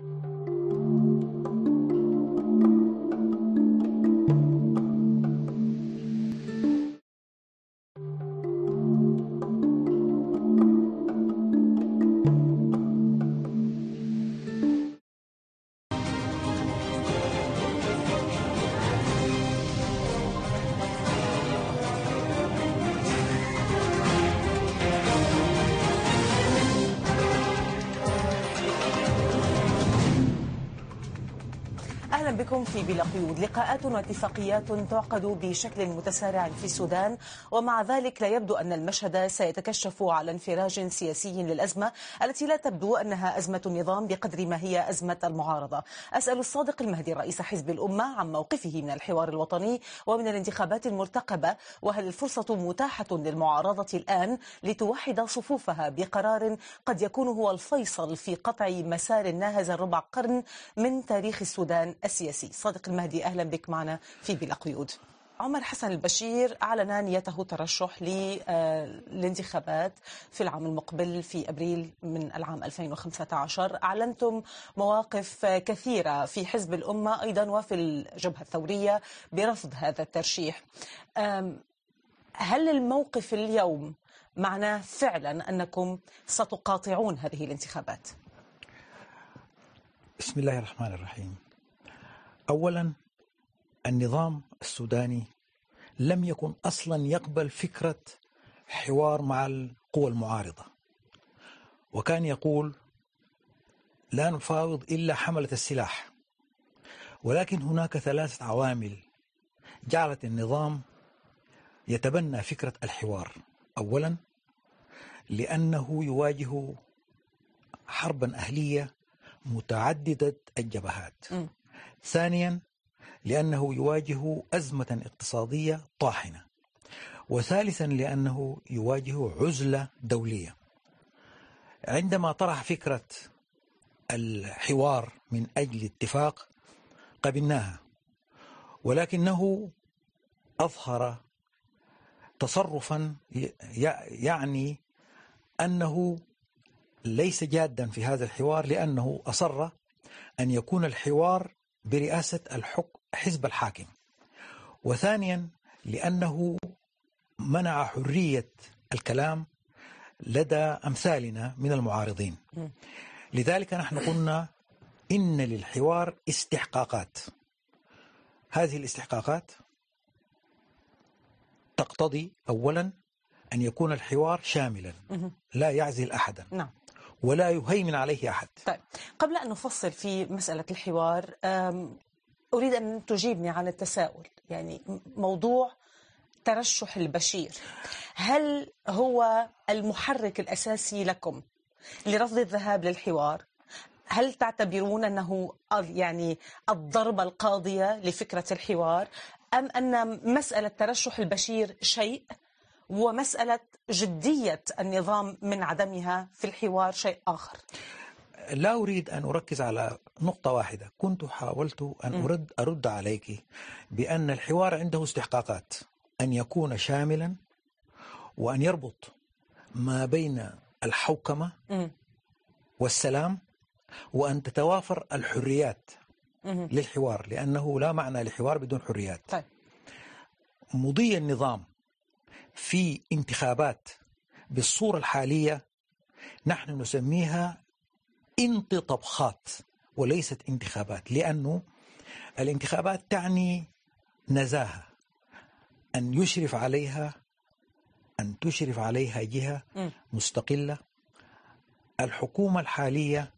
you بلا قيود لقاءات واتفاقيات تعقد بشكل متسارع في السودان ومع ذلك لا يبدو أن المشهد سيتكشف على انفراج سياسي للأزمة التي لا تبدو أنها أزمة نظام بقدر ما هي أزمة المعارضة أسأل الصادق المهدي رئيس حزب الأمة عن موقفه من الحوار الوطني ومن الانتخابات المرتقبة وهل الفرصة متاحة للمعارضة الآن لتوحد صفوفها بقرار قد يكون هو الفيصل في قطع مسار ناهز ربع قرن من تاريخ السودان السياسي صادق المهدي أهلا بك معنا في بلا قيود عمر حسن البشير أعلن نيته الترشح آه، للانتخابات في العام المقبل في أبريل من العام 2015 أعلنتم مواقف كثيرة في حزب الأمة أيضا وفي الجبهة الثورية برفض هذا الترشيح هل الموقف اليوم معناه فعلا أنكم ستقاطعون هذه الانتخابات؟ بسم الله الرحمن الرحيم أولا النظام السوداني لم يكن أصلا يقبل فكرة حوار مع القوى المعارضة وكان يقول لا نفاوض إلا حملة السلاح ولكن هناك ثلاثة عوامل جعلت النظام يتبنى فكرة الحوار أولا لأنه يواجه حربا أهلية متعددة الجبهات م. ثانيا لأنه يواجه أزمة اقتصادية طاحنة وثالثا لأنه يواجه عزلة دولية عندما طرح فكرة الحوار من أجل اتفاق قبلناها ولكنه أظهر تصرفا يعني أنه ليس جادا في هذا الحوار لأنه أصر أن يكون الحوار برئاسة الحكم حزب الحاكم وثانيا لأنه منع حرية الكلام لدى أمثالنا من المعارضين لذلك نحن قلنا إن للحوار استحقاقات هذه الاستحقاقات تقتضي أولا أن يكون الحوار شاملا لا يعزل أحدا نعم ولا يهيمن عليه أحد طيب قبل أن نفصل في مسألة الحوار أريد أن تجيبني عن التساؤل يعني موضوع ترشح البشير هل هو المحرك الأساسي لكم لرفض الذهاب للحوار هل تعتبرون أنه يعني الضربة القاضية لفكرة الحوار أم أن مسألة ترشح البشير شيء ومسألة جدية النظام من عدمها في الحوار شيء آخر لا أريد أن أركز على نقطة واحدة كنت حاولت أن أرد, أرد عليك بأن الحوار عنده استحقاقات أن يكون شاملا وأن يربط ما بين الحوكمة والسلام وأن تتوافر الحريات للحوار لأنه لا معنى لحوار بدون حريات طيب. مضي النظام في انتخابات بالصورة الحالية نحن نسميها انتطبخات وليست انتخابات لأنه الانتخابات تعني نزاهة أن يشرف عليها أن تشرف عليها جهة مستقلة الحكومة الحالية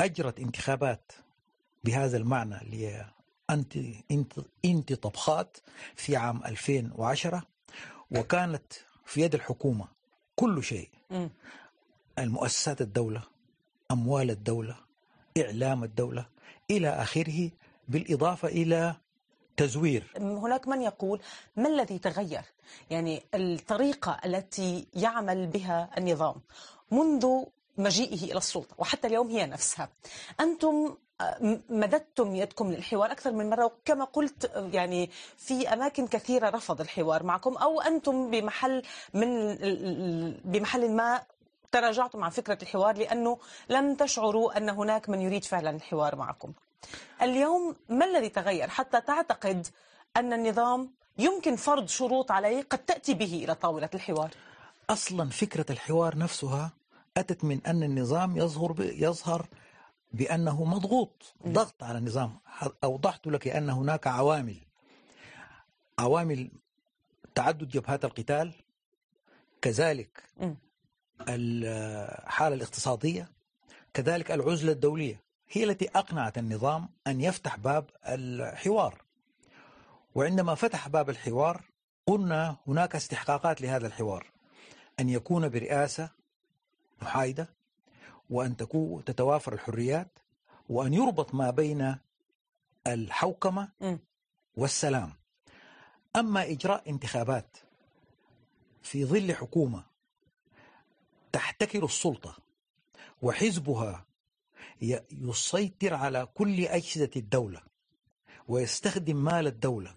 أجرت انتخابات بهذا المعنى انت انت طبخات في عام 2010 وكانت في يد الحكومة كل شيء المؤسسات الدولة أموال الدولة إعلام الدولة إلى آخره بالإضافة إلى تزوير هناك من يقول ما الذي تغير يعني الطريقة التي يعمل بها النظام منذ مجيئه إلى السلطة وحتى اليوم هي نفسها أنتم مددتم يدكم للحوار أكثر من مرة وكما قلت يعني في أماكن كثيرة رفض الحوار معكم أو أنتم بمحل من بمحل ما تراجعتم عن فكرة الحوار لأنه لم تشعروا أن هناك من يريد فعلا الحوار معكم اليوم ما الذي تغير حتى تعتقد أن النظام يمكن فرض شروط عليه قد تأتي به إلى طاولة الحوار أصلا فكرة الحوار نفسها أتت من أن النظام يظهر يظهر بأنه مضغوط ضغط على النظام أوضحت لك أن هناك عوامل عوامل تعدد جبهات القتال كذلك الحالة الاقتصادية كذلك العزلة الدولية هي التي أقنعت النظام أن يفتح باب الحوار وعندما فتح باب الحوار قلنا هناك استحقاقات لهذا الحوار أن يكون برئاسة محايدة وأن تكون تتوافر الحريات وأن يربط ما بين الحوكمة والسلام أما إجراء انتخابات في ظل حكومة تحتكر السلطة وحزبها يسيطر على كل أجهزة الدولة ويستخدم مال الدولة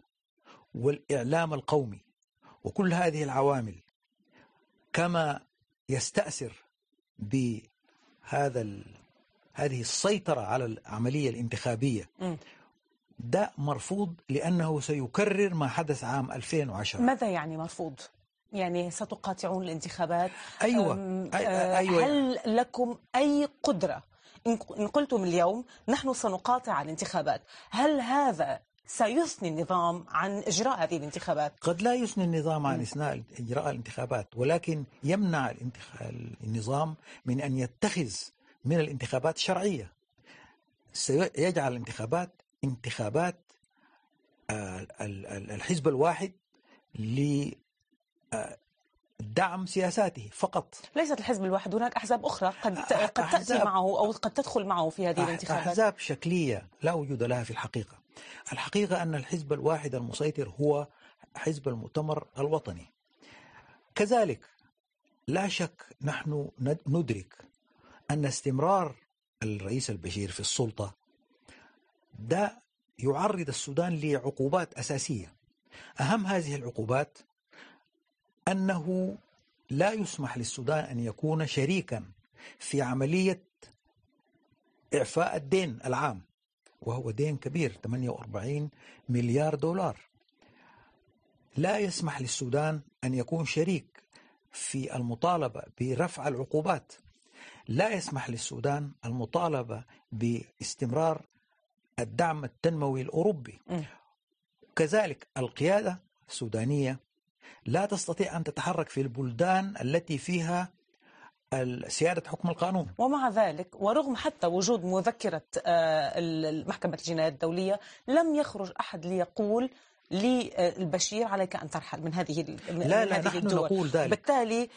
والإعلام القومي وكل هذه العوامل كما يستأثر ب هذا هذه السيطرة على العملية الانتخابية ده مرفوض لأنه سيكرر ما حدث عام 2010 ماذا يعني مرفوض؟ يعني ستقاطعون الانتخابات أيوة. أم آه، أيوة. هل لكم أي قدرة إن قلتم اليوم نحن سنقاطع الانتخابات هل هذا سيثني النظام عن إجراء هذه الانتخابات قد لا يثني النظام عن إثناء إجراء الانتخابات ولكن يمنع النظام من أن يتخذ من الانتخابات شرعية سيجعل الانتخابات انتخابات آه، الحزب الواحد آه، دعم سياساته فقط ليست الحزب الواحد هناك أحزاب أخرى قد, قد تأتي معه أو قد تدخل معه في هذه الانتخابات أحزاب شكلية لا وجود لها في الحقيقة الحقيقة أن الحزب الواحد المسيطر هو حزب المؤتمر الوطني كذلك لا شك نحن ندرك أن استمرار الرئيس البشير في السلطة ده يعرض السودان لعقوبات أساسية أهم هذه العقوبات أنه لا يسمح للسودان أن يكون شريكا في عملية إعفاء الدين العام وهو دين كبير 48 مليار دولار لا يسمح للسودان أن يكون شريك في المطالبة برفع العقوبات لا يسمح للسودان المطالبة باستمرار الدعم التنموي الأوروبي كذلك القيادة السودانية لا تستطيع أن تتحرك في البلدان التي فيها سيادة حكم القانون ومع ذلك ورغم حتى وجود مذكرة آه، محكمة الجنايات الدولية لم يخرج أحد ليقول للبشير عليك أن ترحل من هذه من لا لا هذه نحن الدول. نقول ذلك بالتالي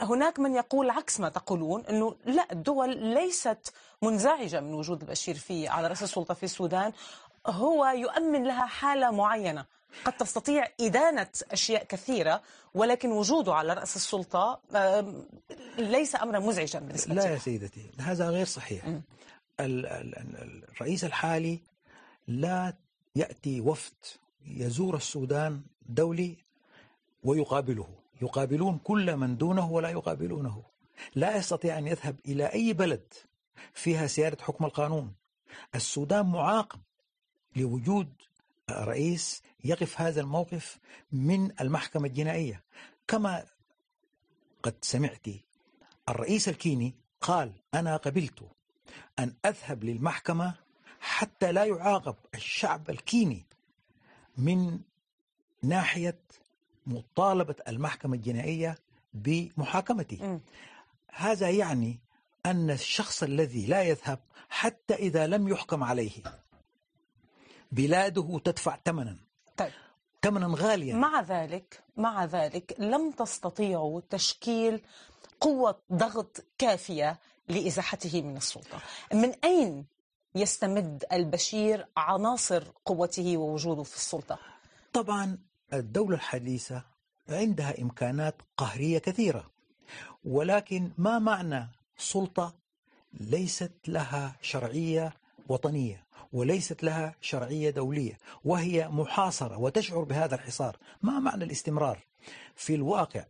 هناك من يقول عكس ما تقولون أنه لا الدول ليست منزعجة من وجود البشير في على رأس السلطة في السودان هو يؤمن لها حالة معينة قد تستطيع إدانة أشياء كثيرة ولكن وجوده على رأس السلطة ليس أمرا مزعجا بالنسبة لا يا سيدتي هذا غير صحيح الرئيس الحالي لا يأتي وفد يزور السودان دولي ويقابله يقابلون كل من دونه ولا يقابلونه لا يستطيع أن يذهب إلى أي بلد فيها سيادة حكم القانون السودان معاقب لوجود الرئيس يقف هذا الموقف من المحكمة الجنائية كما قد سمعت الرئيس الكيني قال أنا قبلت أن أذهب للمحكمة حتى لا يعاقب الشعب الكيني من ناحية مطالبة المحكمة الجنائية بمحاكمتي هذا يعني أن الشخص الذي لا يذهب حتى إذا لم يحكم عليه بلاده تدفع ثمنا طيب. ثمنا غاليا مع ذلك مع ذلك لم تستطيعوا تشكيل قوة ضغط كافية لإزاحته من السلطة من أين يستمد البشير عناصر قوته ووجوده في السلطة طبعا الدولة الحديثة عندها إمكانات قهرية كثيرة ولكن ما معنى سلطة ليست لها شرعية وطنية وليست لها شرعية دولية وهي محاصرة وتشعر بهذا الحصار ما معنى الاستمرار في الواقع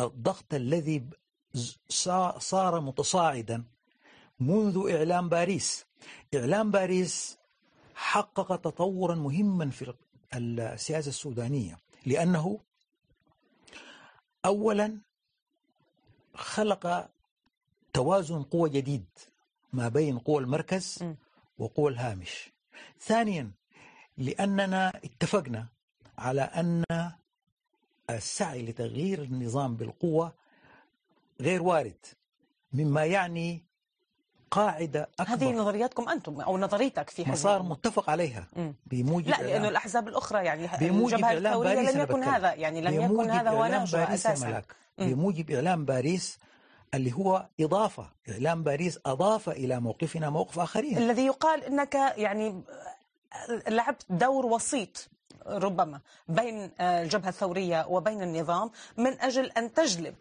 الضغط الذي صار متصاعدا منذ إعلام باريس إعلام باريس حقق تطورا مهما في السياسة السودانية لأنه أولا خلق توازن قوى جديد ما بين قوى المركز وقوى الهامش ثانيا لأننا اتفقنا على أن السعي لتغيير النظام بالقوة غير وارد مما يعني قاعدة أكبر هذه نظرياتكم أنتم أو نظريتك في مسار متفق عليها بموجب لا لأنه الأحزاب الأخرى يعني, يعني بموجب إعلام باريس لم يكن هذا يعني لم يكن هذا هو نهجها أساسا بموجب إعلام باريس اللي هو إضافة إعلام باريس أضاف إلى موقفنا موقف آخرين الذي يقال أنك يعني لعبت دور وسيط ربما بين الجبهة الثورية وبين النظام من أجل أن تجلب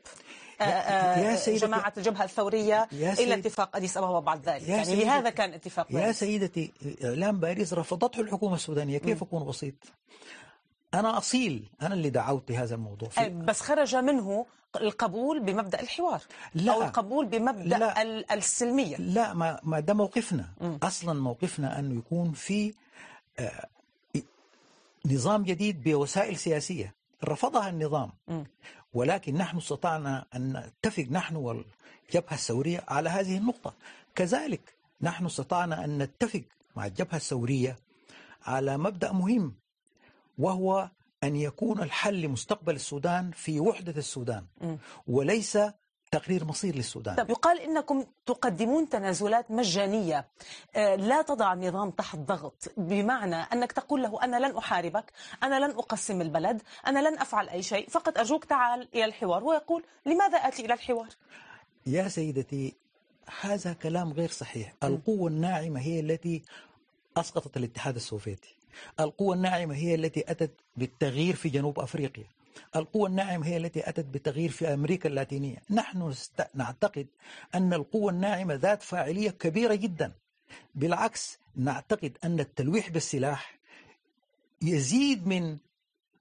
آه، آه، يا سيدتي جماعة الجبهة الثورية يا إلى اتفاق أديس أبابا بعد ذلك يعني لهذا كان اتفاق باريس. يا سيدتي إعلام باريس رفضته الحكومة السودانية كيف أكون وسيط أنا أصيل أنا اللي دعوت لهذا الموضوع فيه. بس خرج منه القبول بمبدأ الحوار لا أو القبول بمبدأ لا السلمية لا ما, ما ده موقفنا م. أصلا موقفنا أنه يكون في آه، نظام جديد بوسائل سياسية رفضها النظام م. ولكن نحن استطعنا أن نتفق نحن والجبهة الثورية على هذه النقطة كذلك نحن استطعنا أن نتفق مع الجبهة الثورية على مبدأ مهم وهو أن يكون الحل لمستقبل السودان في وحدة السودان وليس تقرير مصير للسودان طب يقال انكم تقدمون تنازلات مجانيه آه، لا تضع النظام تحت ضغط بمعنى انك تقول له انا لن احاربك انا لن اقسم البلد انا لن افعل اي شيء فقط ارجوك تعال الى الحوار ويقول لماذا اتي الى الحوار يا سيدتي هذا كلام غير صحيح القوه الناعمه هي التي اسقطت الاتحاد السوفيتي القوى الناعمة هي التي أتت بالتغيير في جنوب أفريقيا القوى الناعمة هي التي أتت بتغيير في أمريكا اللاتينية نحن نست... نعتقد أن القوى الناعمة ذات فاعلية كبيرة جدا بالعكس نعتقد أن التلويح بالسلاح يزيد من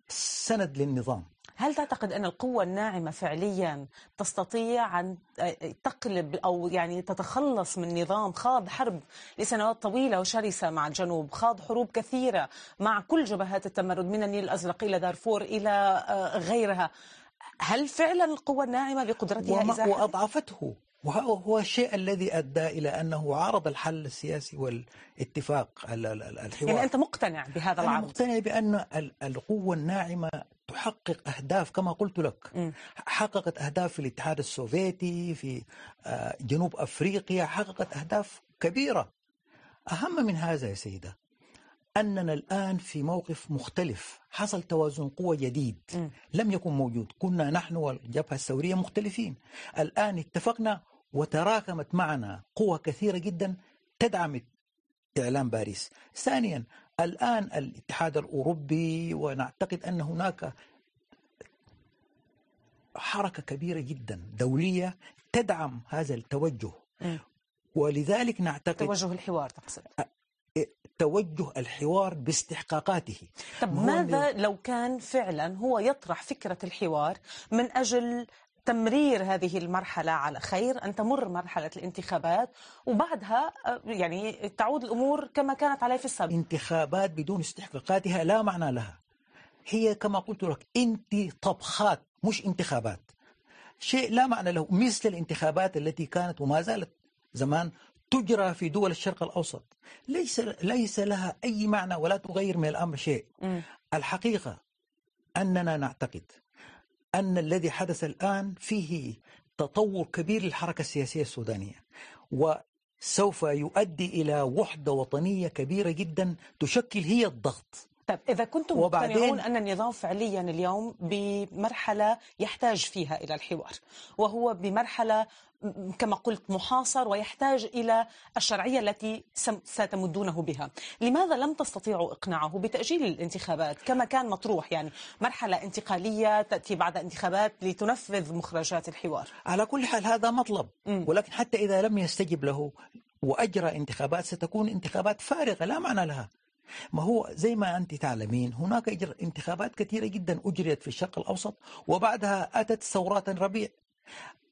سند للنظام هل تعتقد أن القوة الناعمة فعليا تستطيع أن آه، تقلب أو يعني تتخلص من نظام خاض حرب لسنوات طويلة وشرسة مع الجنوب خاض حروب كثيرة مع كل جبهات التمرد من النيل الأزرق إلى دارفور إلى آه، غيرها هل فعلا القوة الناعمة بقدرتها وما وأضعفته وهو الشيء الذي أدى إلى أنه عارض الحل السياسي والاتفاق الحوار يعني أنت مقتنع بهذا العرض؟ أنا مقتنع بأن القوة الناعمة تحقق أهداف كما قلت لك حققت أهداف في الاتحاد السوفيتي في آه، جنوب أفريقيا حققت أهداف كبيرة أهم من هذا يا سيدة أننا الآن في موقف مختلف حصل توازن قوى جديد لم يكن موجود كنا نحن والجبهة الثورية مختلفين الآن اتفقنا وتراكمت معنا قوى كثيرة جدا تدعم إعلان باريس ثانيا الآن الاتحاد الأوروبي ونعتقد أن هناك حركة كبيرة جدا دولية تدعم هذا التوجه إيه. ولذلك نعتقد توجه الحوار تقصد إيه، توجه الحوار باستحقاقاته طب ماذا لو كان فعلا هو يطرح فكرة الحوار من أجل تمرير هذه المرحلة على خير أن تمر مرحلة الانتخابات وبعدها آه، يعني تعود الأمور كما كانت عليه في السابق انتخابات بدون استحقاقاتها لا معنى لها هي كما قلت لك انت طبخات مش انتخابات شيء لا معنى له مثل الانتخابات التي كانت وما زالت زمان تجرى في دول الشرق الأوسط ليس ليس لها أي معنى ولا تغير من الأمر شيء م. الحقيقة أننا نعتقد أن الذي حدث الآن فيه تطور كبير للحركة السياسية السودانية وسوف يؤدي إلى وحدة وطنية كبيرة جدا تشكل هي الضغط طيب إذا كنتم مقتنعون أن النظام فعليا اليوم بمرحلة يحتاج فيها إلى الحوار وهو بمرحلة كما قلت محاصر ويحتاج الى الشرعيه التي ستمدونه بها، لماذا لم تستطيعوا اقناعه بتاجيل الانتخابات كما كان مطروح يعني مرحله انتقاليه تاتي بعد انتخابات لتنفذ مخرجات الحوار؟ على كل حال هذا مطلب ولكن حتى اذا لم يستجب له واجرى انتخابات ستكون انتخابات فارغه لا معنى لها. ما هو زي ما أنت تعلمين هناك انتخابات كثيرة جدا أجريت في الشرق الأوسط وبعدها أتت ثورات ربيع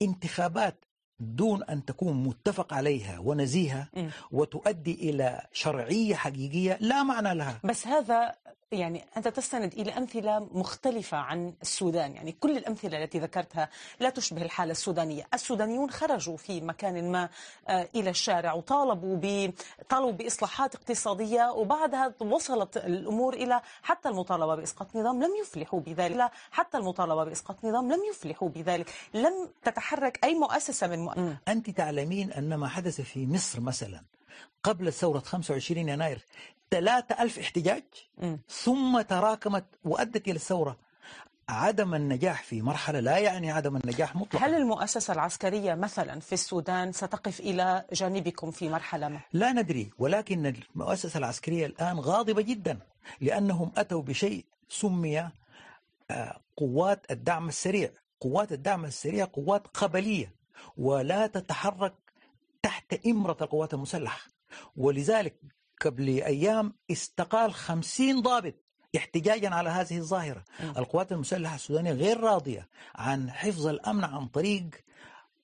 انتخابات دون أن تكون متفق عليها ونزيهة إيه. وتؤدي إلى شرعية حقيقية لا معنى لها بس هذا يعني أنت تستند إلى أمثلة مختلفة عن السودان يعني كل الأمثلة التي ذكرتها لا تشبه الحالة السودانية السودانيون خرجوا في مكان ما آه، إلى الشارع وطالبوا ب... طالبوا بإصلاحات اقتصادية وبعدها وصلت الأمور إلى حتى المطالبة بإسقاط نظام لم يفلحوا بذلك حتى المطالبة بإسقاط نظام لم يفلحوا بذلك لم تتحرك أي مؤسسة من مؤسسة. أنت تعلمين أن ما حدث في مصر مثلا قبل ثورة 25 يناير 3000 احتجاج ثم تراكمت وأدت إلى الثورة عدم النجاح في مرحلة لا يعني عدم النجاح مطلقا هل المؤسسة العسكرية مثلا في السودان ستقف إلى جانبكم في مرحلة ما؟ لا ندري ولكن المؤسسة العسكرية الآن غاضبة جدا لأنهم أتوا بشيء سمي آه، قوات الدعم السريع قوات الدعم السريع قوات قبلية ولا تتحرك تحت إمرة القوات المسلحة ولذلك قبل أيام استقال خمسين ضابط احتجاجا على هذه الظاهرة القوات المسلحة السودانية غير راضية عن حفظ الأمن عن طريق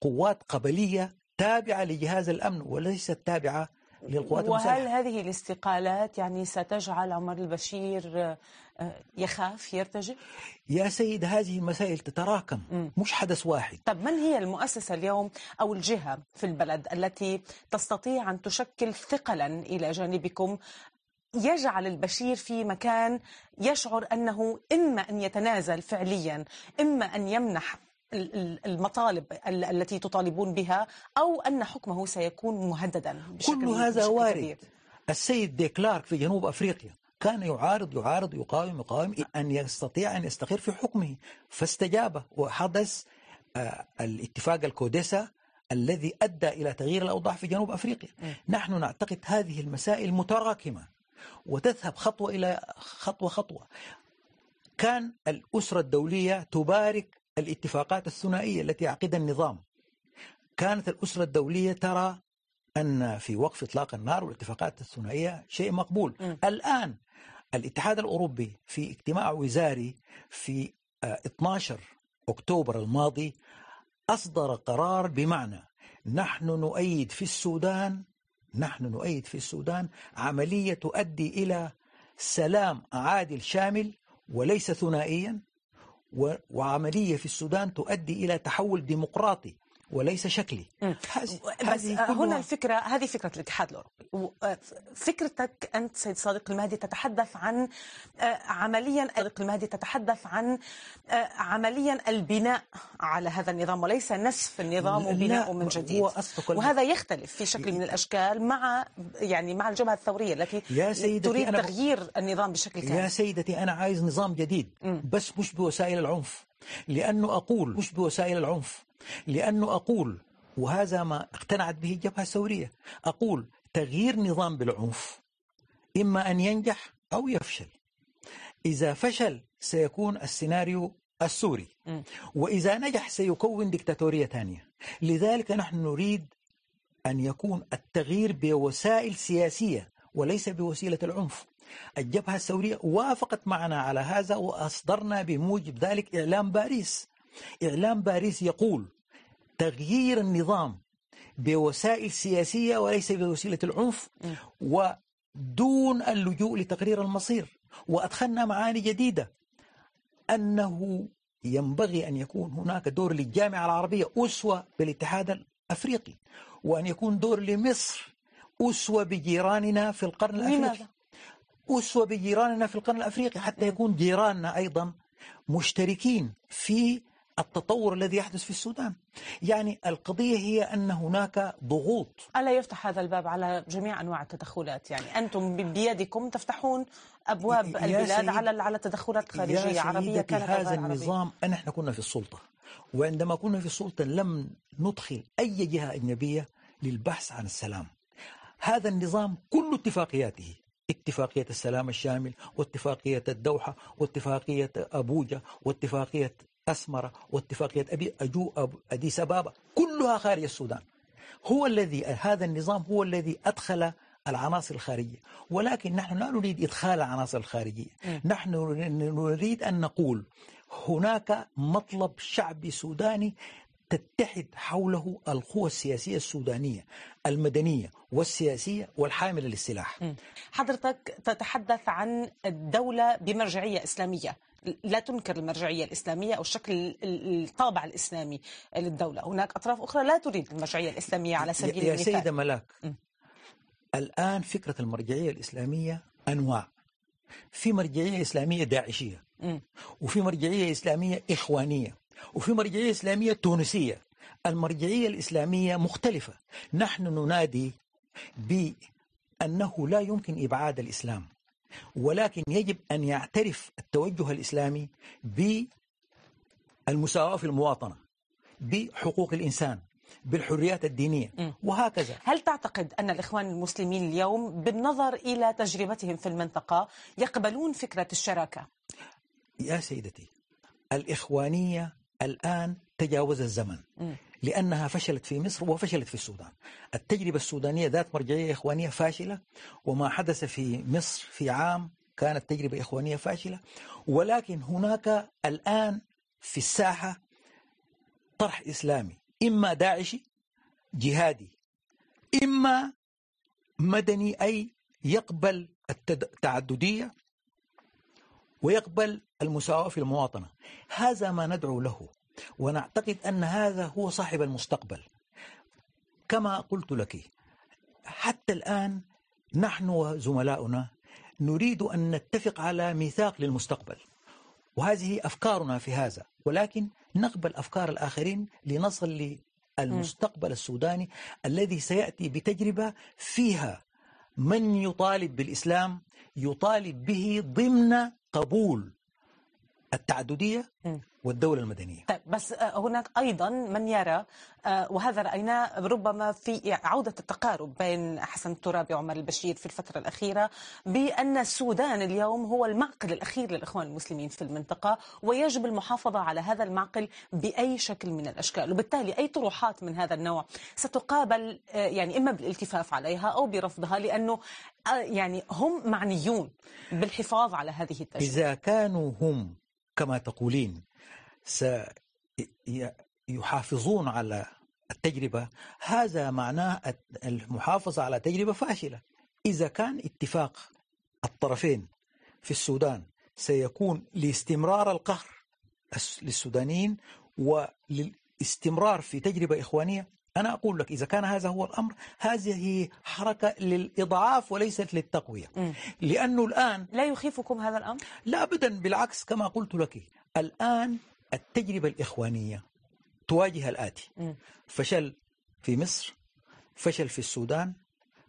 قوات قبلية تابعة لجهاز الأمن وليست تابعة للقوات وهل هذه الاستقالات يعني ستجعل عمر البشير آه، آه، يخاف يرتجع؟ يا سيد هذه مسائل تتراكم مش حدث واحد طب من هي المؤسسة اليوم أو الجهة في البلد التي تستطيع أن تشكل ثقلا إلى جانبكم يجعل البشير في مكان يشعر أنه إما أن يتنازل فعليا إما أن يمنح المطالب التي تطالبون بها أو أن حكمه سيكون مهددا بشكل كل هذا بشكل وارد كبير. السيد ديكلارك في جنوب أفريقيا كان يعارض يعارض يقاوم يقاوم أن يستطيع أن يستقر في حكمه فاستجاب وحدث آه، الاتفاق الكوديسا الذي أدى إلى تغيير الأوضاع في جنوب أفريقيا نحن نعتقد هذه المسائل متراكمة وتذهب خطوة إلى خطوة خطوة كان الأسرة الدولية تبارك الاتفاقات الثنائية التي عقد النظام كانت الأسرة الدولية ترى أن في وقف إطلاق النار والاتفاقات الثنائية شيء مقبول م. الآن الاتحاد الأوروبي في اجتماع وزاري في 12 آه، أكتوبر الماضي أصدر قرار بمعنى نحن نؤيد في السودان نحن نؤيد في السودان عملية تؤدي إلى سلام عادل شامل وليس ثنائيا وعملية في السودان تؤدي إلى تحول ديمقراطي وليس شكلي هذه بس هنا الفكرة هذه فكرة الاتحاد الأوروبي آه، فكرتك أنت سيد صادق المهدي تتحدث عن آه، عمليا صادق المهدي تتحدث عن آه، عمليا البناء على هذا النظام وليس نسف النظام وبناؤه من جديد وهذا يختلف في شكل من الأشكال مع يعني مع الجبهة الثورية التي يا سيدتي تريد تغيير النظام بشكل كامل يا سيدتي أنا عايز نظام جديد بس مش بوسائل العنف لأنه أقول مش بوسائل العنف لأنه أقول وهذا ما اقتنعت به الجبهة الثورية أقول تغيير نظام بالعنف إما أن ينجح أو يفشل إذا فشل سيكون السيناريو السوري وإذا نجح سيكون دكتاتورية ثانية لذلك نحن نريد أن يكون التغيير بوسائل سياسية وليس بوسيلة العنف الجبهة الثورية وافقت معنا على هذا وأصدرنا بموجب ذلك إعلام باريس إعلام باريس يقول تغيير النظام بوسائل سياسية وليس بوسيلة العنف ودون اللجوء لتقرير المصير وأدخلنا معاني جديدة أنه ينبغي أن يكون هناك دور للجامعة العربية أسوة بالاتحاد الأفريقي وأن يكون دور لمصر أسوة بجيراننا في القرن الأفريقي لماذا؟ أسوة بجيراننا في القرن الأفريقي حتى يكون جيراننا أيضا مشتركين في التطور الذي يحدث في السودان يعني القضية هي أن هناك ضغوط ألا يفتح هذا الباب على جميع أنواع التدخلات يعني أنتم بيدكم تفتحون أبواب البلاد على على تدخلات خارجية عربية كانت هذا النظام أن احنا كنا في السلطة وعندما كنا في السلطة لم ندخل أي جهة أجنبية للبحث عن السلام هذا النظام كل اتفاقياته اتفاقية السلام الشامل واتفاقية الدوحة واتفاقية أبوجة واتفاقية أسمرة واتفاقية أبي أجو أبو أديس أبابا كلها خارج السودان هو الذي هذا النظام هو الذي أدخل العناصر الخارجية ولكن نحن لا نريد إدخال العناصر الخارجية نحن نريد أن نقول هناك مطلب شعبي سوداني تتحد حوله القوى السياسية السودانية المدنية والسياسية والحاملة للسلاح حضرتك تتحدث عن الدولة بمرجعية إسلامية لا تنكر المرجعية الإسلامية أو الشكل الطابع الإسلامي للدولة هناك أطراف أخرى لا تريد المرجعية الإسلامية على سبيل المثال يا سيدة ملاك م. الآن فكرة المرجعية الإسلامية أنواع في مرجعية إسلامية داعشية م. وفي مرجعية إسلامية إخوانية وفي مرجعية إسلامية تونسية المرجعية الإسلامية مختلفة نحن ننادي بأنه لا يمكن إبعاد الإسلام ولكن يجب أن يعترف التوجه الإسلامي بالمساواة في المواطنة بحقوق الإنسان بالحريات الدينية وهكذا هل تعتقد أن الإخوان المسلمين اليوم بالنظر إلى تجربتهم في المنطقة يقبلون فكرة الشراكة؟ يا سيدتي الإخوانية الآن تجاوز الزمن م. لأنها فشلت في مصر وفشلت في السودان التجربة السودانية ذات مرجعية إخوانية فاشلة وما حدث في مصر في عام كانت تجربة إخوانية فاشلة ولكن هناك الآن في الساحة طرح إسلامي إما داعشي جهادي إما مدني أي يقبل التعددية ويقبل المساواة في المواطنة هذا ما ندعو له ونعتقد أن هذا هو صاحب المستقبل كما قلت لك حتى الآن نحن وزملاؤنا نريد أن نتفق على ميثاق للمستقبل وهذه أفكارنا في هذا ولكن نقبل أفكار الآخرين لنصل للمستقبل السوداني الذي سيأتي بتجربة فيها من يطالب بالإسلام يطالب به ضمن قبول التعددية والدولة المدنية طيب بس آه، هناك أيضا من يرى آه، وهذا رأيناه ربما في عودة التقارب بين حسن الترابي وعمر البشير في الفترة الأخيرة بأن السودان اليوم هو المعقل الأخير للإخوان المسلمين في المنطقة ويجب المحافظة على هذا المعقل بأي شكل من الأشكال وبالتالي أي طروحات من هذا النوع ستقابل آه، يعني إما بالالتفاف عليها أو برفضها لأنه يعني هم معنيون بالحفاظ على هذه التجربة إذا كانوا هم كما تقولين سيحافظون على التجربة هذا معناه المحافظة على تجربة فاشلة إذا كان اتفاق الطرفين في السودان سيكون لاستمرار القهر للسودانيين وللاستمرار في تجربة إخوانية أنا أقول لك إذا كان هذا هو الأمر هذه حركة للإضعاف وليست للتقوية م. لأنه الآن لا يخيفكم هذا الأمر؟ لا أبدا بالعكس كما قلت لك الآن التجربة الإخوانية تواجه الآتي فشل في مصر فشل في السودان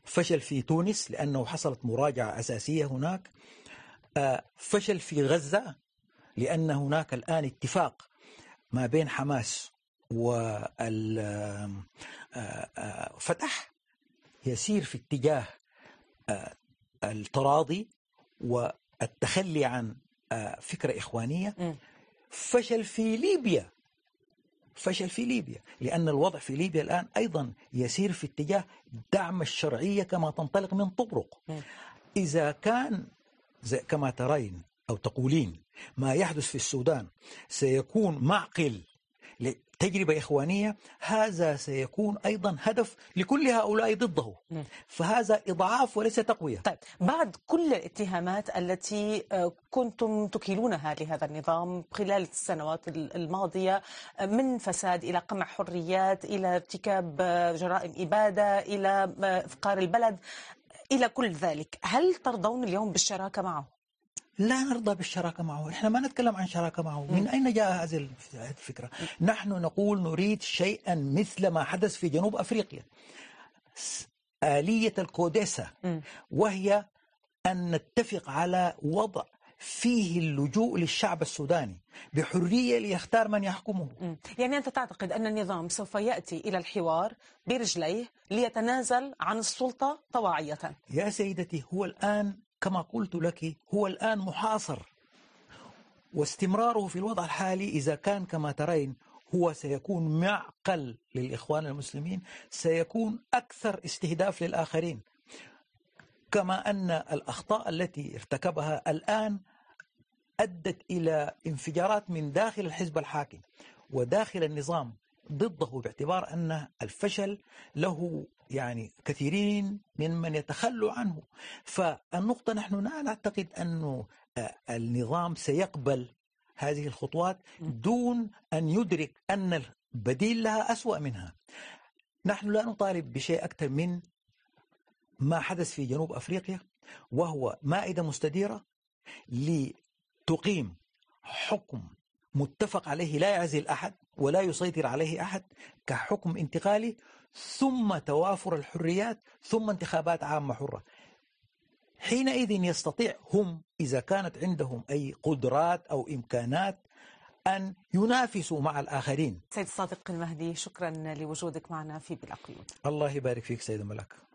فشل في تونس لأنه حصلت مراجعة أساسية هناك آه، فشل في غزة لأن هناك الآن اتفاق ما بين حماس وفتح آه، آه، يسير في اتجاه التراضي والتخلي عن فكرة إخوانية فشل في ليبيا فشل في ليبيا لأن الوضع في ليبيا الآن أيضا يسير في اتجاه دعم الشرعية كما تنطلق من طبرق إذا كان زي كما ترين أو تقولين ما يحدث في السودان سيكون معقل تجربة إخوانية هذا سيكون أيضا هدف لكل هؤلاء ضده نعم. فهذا إضعاف وليس تقوية طيب بعد كل الاتهامات التي آه، كنتم تكيلونها لهذا النظام خلال السنوات الماضية آه، من فساد إلى قمع حريات إلى ارتكاب آه، جرائم إبادة إلى إفقار البلد إلى كل ذلك هل ترضون اليوم بالشراكة معه؟ لا نرضى بالشراكة معه إحنا ما نتكلم عن شراكة معه من أين جاء هذه الفكرة نحن نقول نريد شيئا مثل ما حدث في جنوب أفريقيا آلية الكوديسا وهي أن نتفق على وضع فيه اللجوء للشعب السوداني بحريه ليختار من يحكمه. يعني انت تعتقد ان النظام سوف ياتي الى الحوار برجليه ليتنازل عن السلطه طواعيه. يا سيدتي هو الان كما قلت لك هو الآن محاصر واستمراره في الوضع الحالي إذا كان كما ترين هو سيكون معقل للإخوان المسلمين سيكون أكثر استهداف للآخرين كما أن الأخطاء التي ارتكبها الآن أدت إلى انفجارات من داخل الحزب الحاكم وداخل النظام ضده باعتبار أن الفشل له يعني كثيرين ممن يتخلوا عنه فالنقطة نحن لا نعتقد أن آه، النظام سيقبل هذه الخطوات دون أن يدرك أن البديل لها أسوأ منها نحن لا نطالب بشيء أكثر من ما حدث في جنوب أفريقيا وهو مائدة مستديرة لتقيم حكم متفق عليه لا يعزل أحد ولا يسيطر عليه أحد كحكم انتقالي ثم توافر الحريات ثم انتخابات عامة حرة حينئذ يستطيع هم إذا كانت عندهم أي قدرات أو إمكانات أن ينافسوا مع الآخرين سيد صادق المهدي شكرا لوجودك معنا في بلا قيود الله يبارك فيك سيد ملك